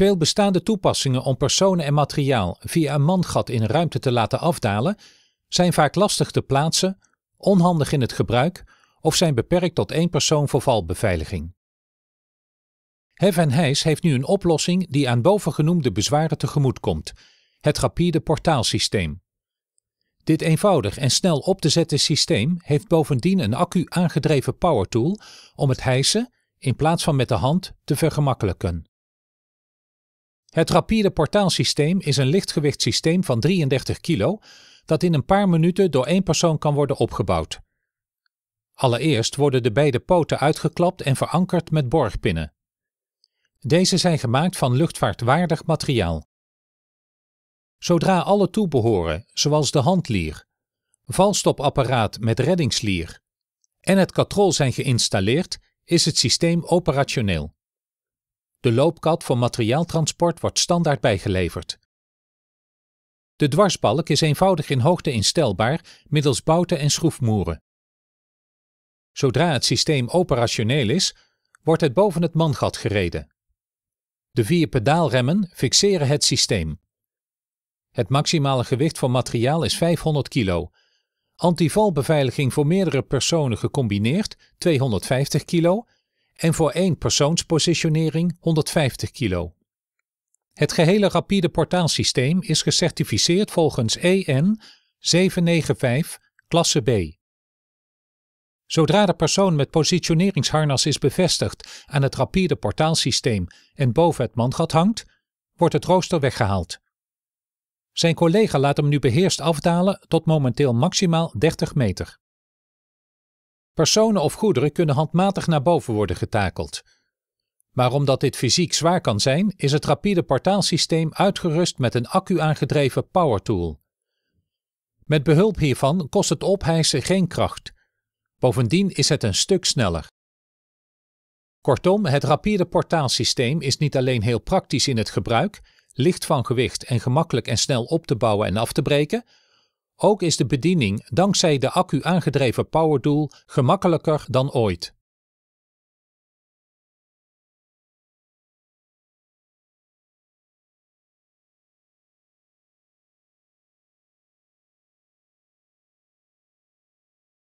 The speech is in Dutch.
Veel bestaande toepassingen om personen en materiaal via een mangat in ruimte te laten afdalen zijn vaak lastig te plaatsen, onhandig in het gebruik of zijn beperkt tot één persoon voor valbeveiliging. Hef en Heijs heeft nu een oplossing die aan bovengenoemde bezwaren tegemoet komt: het rapide portaalsysteem. Dit eenvoudig en snel op te zetten systeem heeft bovendien een accu aangedreven powertool om het hijsen in plaats van met de hand te vergemakkelijken. Het rapide portaalsysteem is een lichtgewicht systeem van 33 kilo dat in een paar minuten door één persoon kan worden opgebouwd. Allereerst worden de beide poten uitgeklapt en verankerd met borgpinnen. Deze zijn gemaakt van luchtvaartwaardig materiaal. Zodra alle toebehoren, zoals de handlier, valstopapparaat met reddingslier en het katrol zijn geïnstalleerd, is het systeem operationeel. De loopkat voor materiaaltransport wordt standaard bijgeleverd. De dwarsbalk is eenvoudig in hoogte instelbaar middels bouten en schroefmoeren. Zodra het systeem operationeel is, wordt het boven het mangat gereden. De vier pedaalremmen fixeren het systeem. Het maximale gewicht van materiaal is 500 kilo. Antivalbeveiliging voor meerdere personen gecombineerd 250 kilo en voor één persoonspositionering 150 kilo. Het gehele rapide portaalsysteem is gecertificeerd volgens e EN 795 klasse B. Zodra de persoon met positioneringsharnas is bevestigd aan het rapide portaalsysteem en boven het mangat hangt, wordt het rooster weggehaald. Zijn collega laat hem nu beheerst afdalen tot momenteel maximaal 30 meter. Personen of goederen kunnen handmatig naar boven worden getakeld. Maar omdat dit fysiek zwaar kan zijn, is het rapide portaalsysteem uitgerust met een accu-aangedreven powertool. Met behulp hiervan kost het ophijsen geen kracht. Bovendien is het een stuk sneller. Kortom, het rapide portaalsysteem is niet alleen heel praktisch in het gebruik, licht van gewicht en gemakkelijk en snel op te bouwen en af te breken, ook is de bediening dankzij de accu aangedreven PowerDoel gemakkelijker dan ooit.